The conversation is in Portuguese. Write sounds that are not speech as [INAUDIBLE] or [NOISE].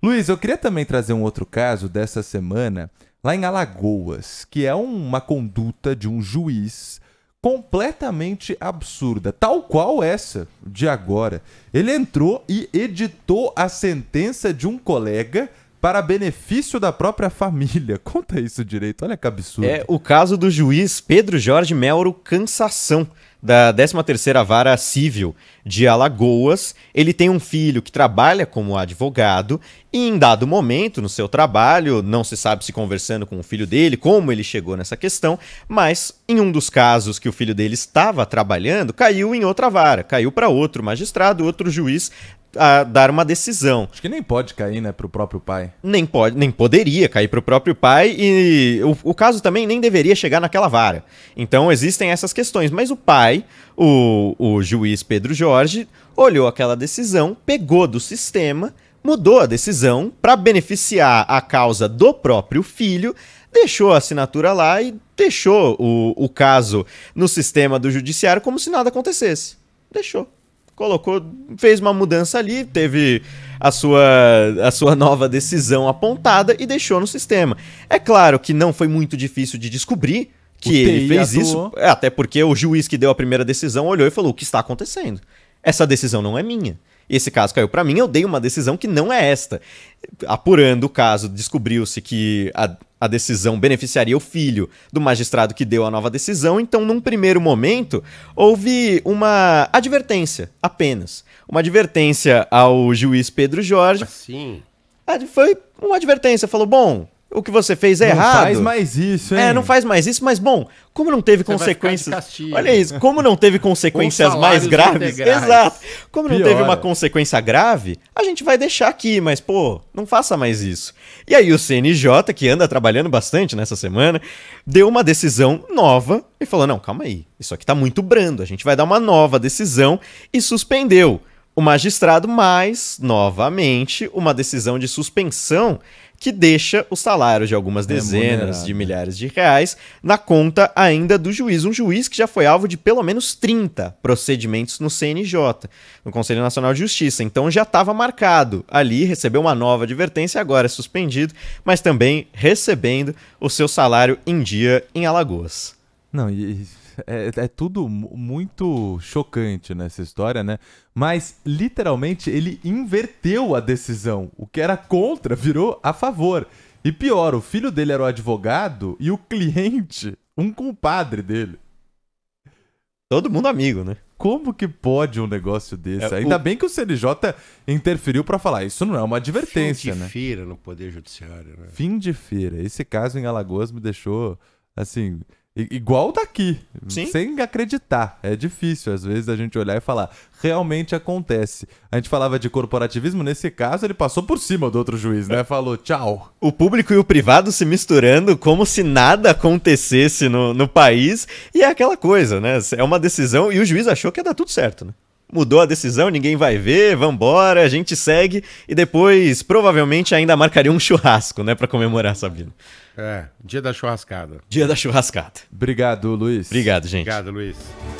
Luiz, eu queria também trazer um outro caso dessa semana, lá em Alagoas, que é uma conduta de um juiz completamente absurda, tal qual essa de agora. Ele entrou e editou a sentença de um colega para benefício da própria família. [LAUGHS] Conta isso direito, olha que absurdo. É o caso do juiz Pedro Jorge Melro Cansação da 13ª Vara Civil de Alagoas. Ele tem um filho que trabalha como advogado e em dado momento no seu trabalho, não se sabe se conversando com o filho dele, como ele chegou nessa questão, mas em um dos casos que o filho dele estava trabalhando, caiu em outra vara, caiu para outro magistrado, outro juiz a dar uma decisão. Acho que nem pode cair, né, pro próprio pai. Nem pode, nem poderia cair pro próprio pai e o, o caso também nem deveria chegar naquela vara. Então existem essas questões, mas o pai, o, o juiz Pedro Jorge, olhou aquela decisão, pegou do sistema, mudou a decisão para beneficiar a causa do próprio filho, deixou a assinatura lá e deixou o, o caso no sistema do judiciário como se nada acontecesse. Deixou colocou, fez uma mudança ali, teve a sua, a sua nova decisão apontada e deixou no sistema. É claro que não foi muito difícil de descobrir que ele fez atuou. isso, até porque o juiz que deu a primeira decisão olhou e falou: o que está acontecendo? Essa decisão não é minha. Esse caso caiu para mim, eu dei uma decisão que não é esta. Apurando o caso, descobriu-se que a a decisão beneficiaria o filho do magistrado que deu a nova decisão, então, num primeiro momento, houve uma advertência apenas. Uma advertência ao juiz Pedro Jorge. Ah, sim. Ah, foi uma advertência, falou: bom, o que você fez é não errado. Não faz mais isso, é, hein? É, não faz mais isso, mas bom, como não teve você consequências. Olha isso, como não teve [LAUGHS] consequências mais graves. Integrais. Exato. Como Pior. não teve uma consequência grave, a gente vai deixar aqui, mas pô, não faça mais isso. E aí o CNJ, que anda trabalhando bastante nessa semana, deu uma decisão nova e falou: "Não, calma aí. Isso aqui tá muito brando. A gente vai dar uma nova decisão" e suspendeu o magistrado, mais, novamente, uma decisão de suspensão que deixa o salário de algumas é dezenas de milhares de reais na conta ainda do juiz. Um juiz que já foi alvo de pelo menos 30 procedimentos no CNJ, no Conselho Nacional de Justiça. Então já estava marcado ali, recebeu uma nova advertência, agora é suspendido, mas também recebendo o seu salário em dia em Alagoas. Não, e é, é tudo muito chocante nessa história, né? Mas literalmente ele inverteu a decisão. O que era contra virou a favor. E pior, o filho dele era o advogado e o cliente, um compadre dele. Todo mundo amigo, né? Como que pode um negócio desse? É, Ainda o... bem que o CNJ interferiu para falar, isso não é uma advertência, né? Fim de né? feira né? no Poder Judiciário, né? Fim de feira. Esse caso em Alagoas me deixou, assim, Igual daqui. Sim. Sem acreditar. É difícil, às vezes, a gente olhar e falar. Realmente acontece. A gente falava de corporativismo, nesse caso, ele passou por cima do outro juiz, né? Falou tchau. O público e o privado se misturando como se nada acontecesse no, no país. E é aquela coisa, né? É uma decisão e o juiz achou que ia dar tudo certo, né? mudou a decisão, ninguém vai ver, vambora, a gente segue e depois provavelmente ainda marcaria um churrasco, né, para comemorar, Sabino. É, dia da churrascada. Dia da churrascada. Obrigado, Luiz. Obrigado, gente. Obrigado, Luiz.